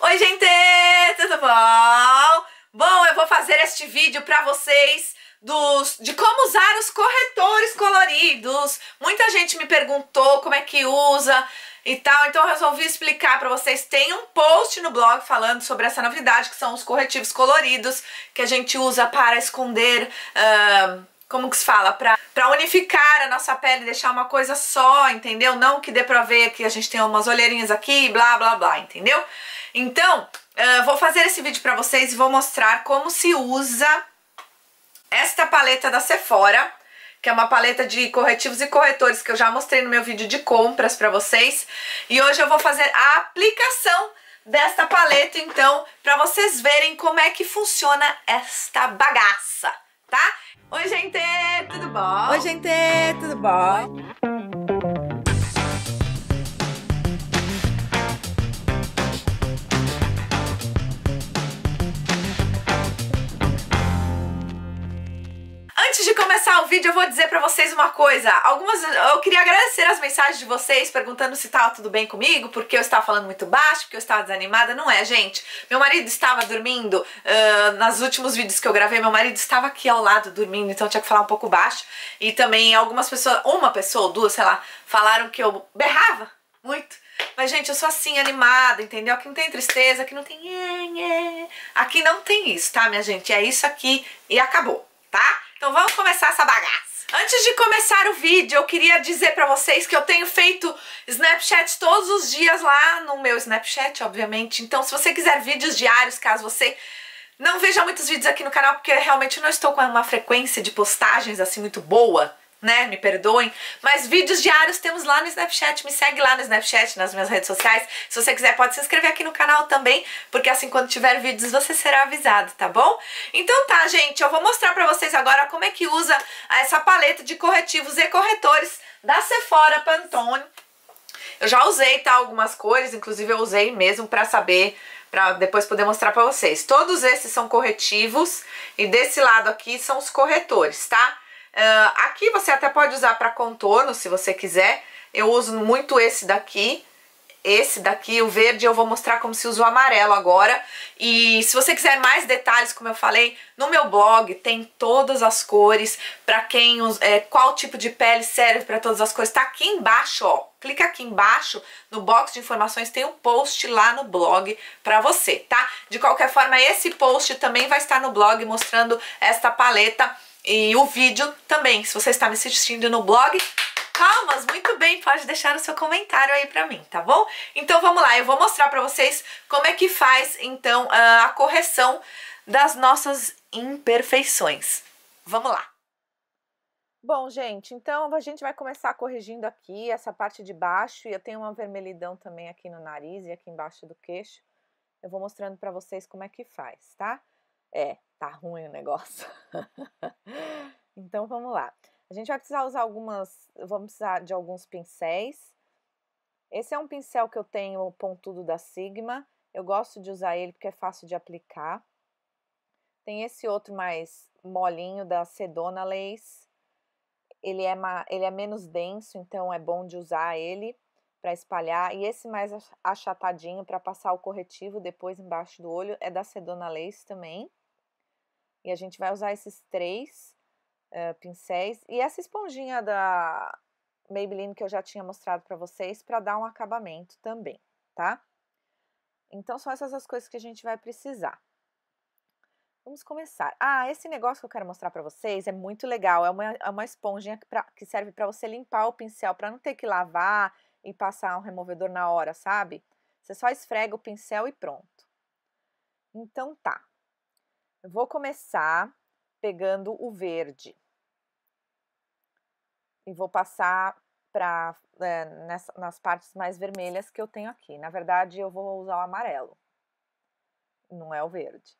Oi, gente! Tudo bom? Bom, eu vou fazer este vídeo para vocês dos, de como usar os corretores coloridos. Muita gente me perguntou como é que usa e tal, então eu resolvi explicar para vocês. Tem um post no blog falando sobre essa novidade, que são os corretivos coloridos, que a gente usa para esconder... Uh, como que se fala, pra, pra unificar a nossa pele, deixar uma coisa só, entendeu? Não que dê pra ver que a gente tem umas olheirinhas aqui, blá, blá, blá, entendeu? Então, uh, vou fazer esse vídeo pra vocês e vou mostrar como se usa esta paleta da Sephora, que é uma paleta de corretivos e corretores que eu já mostrei no meu vídeo de compras pra vocês. E hoje eu vou fazer a aplicação desta paleta, então, pra vocês verem como é que funciona esta bagaça, Tá? Oi, gente! Tudo bom? Oi, gente! Tudo bom? começar o vídeo, eu vou dizer pra vocês uma coisa. Algumas, eu queria agradecer as mensagens de vocês perguntando se tava tudo bem comigo, porque eu estava falando muito baixo, porque eu estava desanimada. Não é, gente. Meu marido estava dormindo. Uh, nos últimos vídeos que eu gravei, meu marido estava aqui ao lado dormindo, então tinha que falar um pouco baixo. E também algumas pessoas, uma pessoa ou duas, sei lá, falaram que eu berrava muito. Mas, gente, eu sou assim, animada, entendeu? Aqui não tem tristeza, aqui não tem... Aqui não tem isso, tá, minha gente? É isso aqui e acabou, Tá? Então vamos começar essa bagaça. Antes de começar o vídeo, eu queria dizer pra vocês que eu tenho feito Snapchat todos os dias lá no meu Snapchat, obviamente. Então se você quiser vídeos diários, caso você não veja muitos vídeos aqui no canal, porque realmente não estou com uma frequência de postagens assim muito boa, né? Me perdoem. Mas vídeos diários temos lá no Snapchat. Me segue lá no Snapchat, nas minhas redes sociais. Se você quiser, pode se inscrever aqui no canal também, porque assim, quando tiver vídeos, você será avisado, tá bom? Então tá, gente. Eu vou mostrar pra vocês agora como é que usa essa paleta de corretivos e corretores da Sephora Pantone. Eu já usei, tá? Algumas cores, inclusive eu usei mesmo pra saber para depois poder mostrar para vocês. Todos esses são corretivos e desse lado aqui são os corretores, tá? Uh, aqui você até pode usar para contorno, se você quiser. Eu uso muito esse daqui. Esse daqui, o verde, eu vou mostrar como se usa o amarelo agora. E se você quiser mais detalhes, como eu falei, no meu blog tem todas as cores, para quem é, qual tipo de pele serve para todas as cores. Tá aqui embaixo, ó. Clica aqui embaixo, no box de informações tem um post lá no blog para você, tá? De qualquer forma, esse post também vai estar no blog mostrando esta paleta e o vídeo também, se você está me assistindo no blog, palmas, muito bem, pode deixar o seu comentário aí pra mim, tá bom? Então vamos lá, eu vou mostrar pra vocês como é que faz, então, a correção das nossas imperfeições. Vamos lá! Bom, gente, então a gente vai começar corrigindo aqui essa parte de baixo e eu tenho uma vermelhidão também aqui no nariz e aqui embaixo do queixo. Eu vou mostrando pra vocês como é que faz, tá? Tá? É, tá ruim o negócio. então vamos lá. A gente vai precisar usar algumas, vamos precisar de alguns pincéis. Esse é um pincel que eu tenho pontudo da Sigma. Eu gosto de usar ele porque é fácil de aplicar. Tem esse outro mais molinho da Sedona Lace. Ele é, ele é menos denso, então é bom de usar ele para espalhar. E esse mais achatadinho para passar o corretivo depois embaixo do olho é da Sedona Lace também. E a gente vai usar esses três uh, pincéis e essa esponjinha da Maybelline que eu já tinha mostrado para vocês para dar um acabamento também, tá? Então são essas as coisas que a gente vai precisar. Vamos começar. Ah, esse negócio que eu quero mostrar para vocês é muito legal. É uma, é uma esponjinha que, pra, que serve para você limpar o pincel, para não ter que lavar e passar um removedor na hora, sabe? Você só esfrega o pincel e pronto. Então tá. Vou começar pegando o verde e vou passar para é, nas partes mais vermelhas que eu tenho aqui. Na verdade, eu vou usar o amarelo, não é o verde.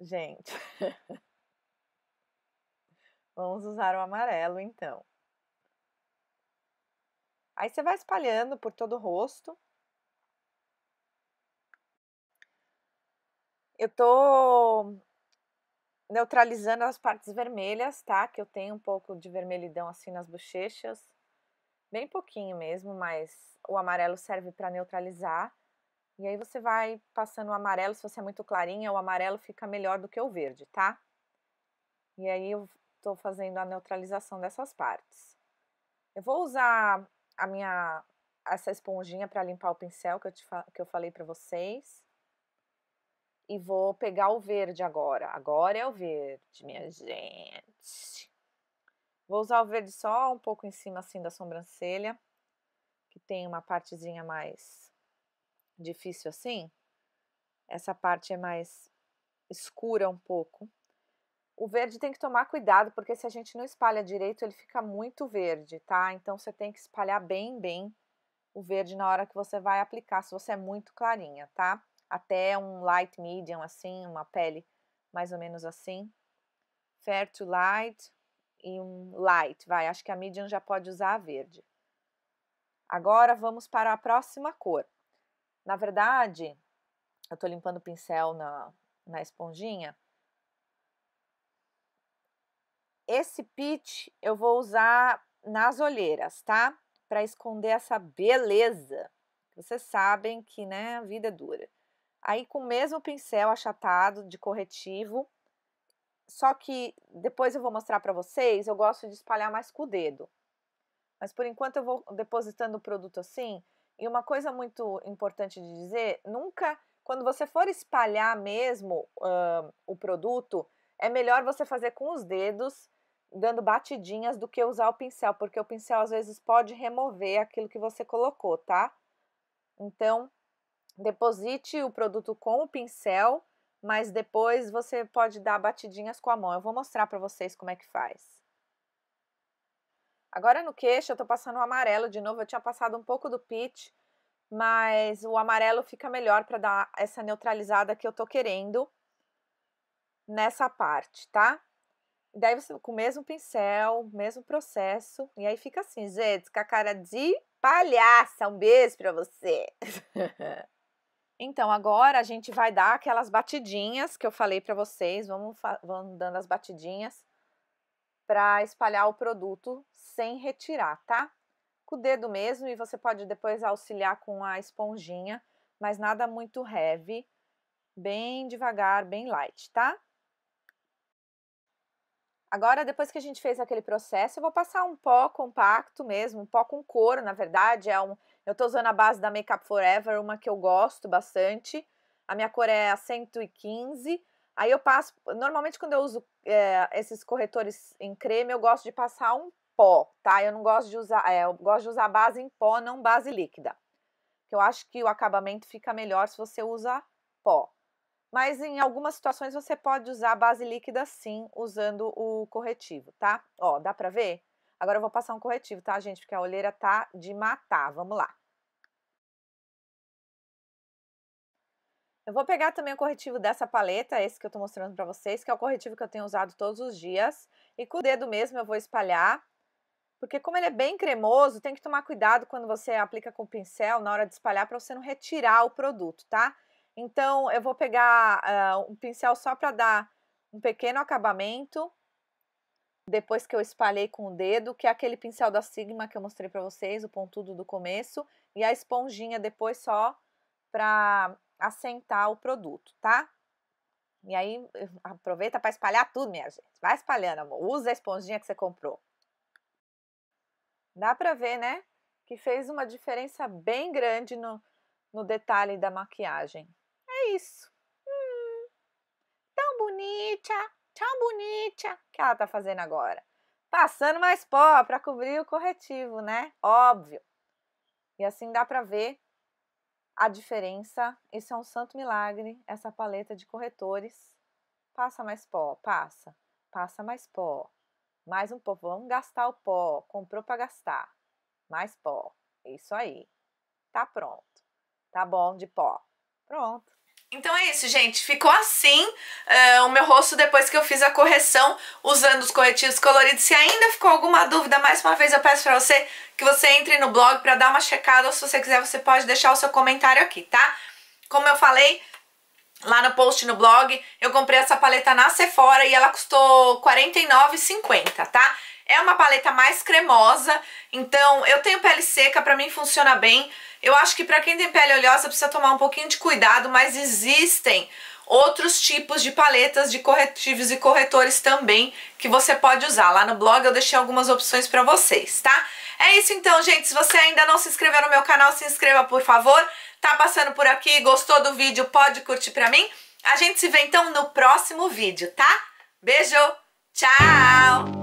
Gente, vamos usar o amarelo então. Aí você vai espalhando por todo o rosto. Eu tô neutralizando as partes vermelhas, tá? Que eu tenho um pouco de vermelhidão assim nas bochechas, bem pouquinho mesmo, mas o amarelo serve para neutralizar. E aí você vai passando o amarelo, se você é muito clarinha, o amarelo fica melhor do que o verde, tá? E aí eu estou fazendo a neutralização dessas partes. Eu vou usar a minha essa esponjinha para limpar o pincel que eu, te, que eu falei para vocês e vou pegar o verde agora. Agora é o verde, minha gente. Vou usar o verde só um pouco em cima assim da sobrancelha, que tem uma partezinha mais difícil assim. Essa parte é mais escura um pouco. O verde tem que tomar cuidado, porque se a gente não espalha direito, ele fica muito verde, tá? Então você tem que espalhar bem, bem o verde na hora que você vai aplicar, se você é muito clarinha, tá? até um light medium, assim, uma pele mais ou menos assim. Fair to light e um light, vai, acho que a medium já pode usar a verde. Agora vamos para a próxima cor. Na verdade, eu estou limpando o pincel na, na esponjinha. Esse pitch eu vou usar nas olheiras, tá? Para esconder essa beleza. Vocês sabem que, né, a vida é dura. Aí, com o mesmo pincel achatado de corretivo, só que depois eu vou mostrar para vocês, eu gosto de espalhar mais com o dedo. Mas por enquanto eu vou depositando o produto assim. E uma coisa muito importante de dizer, nunca, quando você for espalhar mesmo uh, o produto, é melhor você fazer com os dedos, dando batidinhas, do que usar o pincel, porque o pincel às vezes pode remover aquilo que você colocou, tá? Então, Deposite o produto com o pincel, mas depois você pode dar batidinhas com a mão. Eu vou mostrar para vocês como é que faz. Agora no queixo eu tô passando o amarelo de novo, eu tinha passado um pouco do pitch, mas o amarelo fica melhor para dar essa neutralizada que eu tô querendo nessa parte, tá? daí você com o mesmo pincel, mesmo processo, e aí fica assim, gente, com a cara de palhaça. Um beijo para você. Então, agora a gente vai dar aquelas batidinhas que eu falei para vocês, vamos, vamos dando as batidinhas para espalhar o produto sem retirar, tá? Com o dedo mesmo e você pode depois auxiliar com a esponjinha, mas nada muito heavy, bem devagar, bem light, tá? Agora, depois que a gente fez aquele processo, eu vou passar um pó compacto mesmo, um pó com couro, na verdade, é um, eu estou usando a base da Makeup Forever, uma que eu gosto bastante. A minha cor é a 115. Aí eu passo. Normalmente, quando eu uso é, esses corretores em creme, eu gosto de passar um pó, tá? Eu não gosto de usar. É, eu gosto de usar base em pó, não base líquida. Que eu acho que o acabamento fica melhor se você usa pó. Mas em algumas situações você pode usar base líquida sim, usando o corretivo, tá? Ó, dá pra ver? Agora eu vou passar um corretivo, tá, gente? Porque a olheira tá de matar. Vamos lá. Eu vou pegar também o corretivo dessa paleta, esse que eu tô mostrando pra vocês, que é o corretivo que eu tenho usado todos os dias. E com o dedo mesmo eu vou espalhar, porque como ele é bem cremoso, tem que tomar cuidado quando você aplica com o pincel, na hora de espalhar, pra você não retirar o produto, tá? Então, eu vou pegar uh, um pincel só pra dar um pequeno acabamento depois que eu espalhei com o dedo, que é aquele pincel da Sigma que eu mostrei para vocês, o pontudo do começo, e a esponjinha depois só para assentar o produto, tá? E aí aproveita para espalhar tudo, minha gente. Vai espalhando, amor. Usa a esponjinha que você comprou. Dá para ver, né? Que fez uma diferença bem grande no, no detalhe da maquiagem. É isso. Hum, tão bonita! tchau bonita que ela tá fazendo agora. Passando mais pó para cobrir o corretivo, né? Óbvio. E assim dá para ver a diferença. Esse é um santo milagre, essa paleta de corretores. Passa mais pó, passa, passa mais pó. Mais um pouco, vamos gastar o pó. Comprou para gastar. Mais pó. Isso aí. Tá pronto. Tá bom de pó. Pronto. Então é isso, gente. Ficou assim uh, o meu rosto depois que eu fiz a correção usando os corretivos coloridos. Se ainda ficou alguma dúvida, mais uma vez eu peço pra você que você entre no blog pra dar uma checada. Ou se você quiser, você pode deixar o seu comentário aqui, tá? Como eu falei, lá no post no blog, eu comprei essa paleta na Sephora e ela custou 49,50, tá? É uma paleta mais cremosa, então eu tenho pele seca, pra mim funciona bem. Eu acho que pra quem tem pele oleosa precisa tomar um pouquinho de cuidado, mas existem outros tipos de paletas de corretivos e corretores também que você pode usar. Lá no blog eu deixei algumas opções pra vocês, tá? É isso então, gente. Se você ainda não se inscreveu no meu canal, se inscreva, por favor. Tá passando por aqui, gostou do vídeo, pode curtir pra mim. A gente se vê então no próximo vídeo, tá? Beijo, tchau!